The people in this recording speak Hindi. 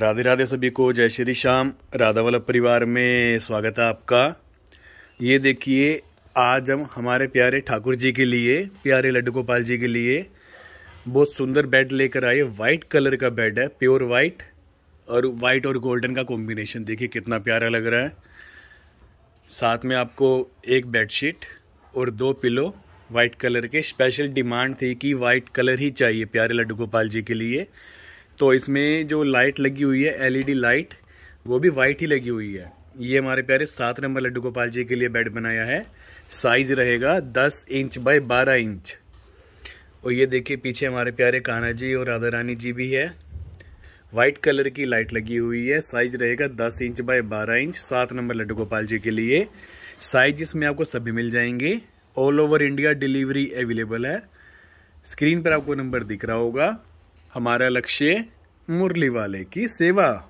राधे राधे सभी को जय श्री श्याम राधा वल्लभ परिवार में स्वागत है आपका ये देखिए आज हम हमारे प्यारे ठाकुर जी के लिए प्यारे लड्डू गोपाल जी के लिए बहुत सुंदर बेड लेकर आए वाइट कलर का बेड है प्योर वाइट और वाइट और गोल्डन का कॉम्बिनेशन देखिए कितना प्यारा लग रहा है साथ में आपको एक बेडशीट और दो पिलो वाइट कलर के स्पेशल डिमांड थी कि वाइट कलर ही चाहिए प्यारे लड्डू गोपाल जी के लिए तो इसमें जो लाइट लगी हुई है एलईडी लाइट वो भी वाइट ही लगी हुई है ये हमारे प्यारे सात नंबर लड्डू गोपाल जी के लिए बेड बनाया है साइज रहेगा दस इंच बाय बारह इंच और ये देखिए पीछे हमारे प्यारे कान्हा जी और राधा रानी जी भी है वाइट कलर की लाइट लगी हुई है साइज रहेगा दस इंच बाय बारह इंच सात नंबर लड्डू गोपाल जी के लिए साइज इसमें आपको सभी मिल जाएंगे all over India delivery available है स्क्रीन पर आपको नंबर दिख रहा होगा हमारा लक्ष्य मुरली वाले की सेवा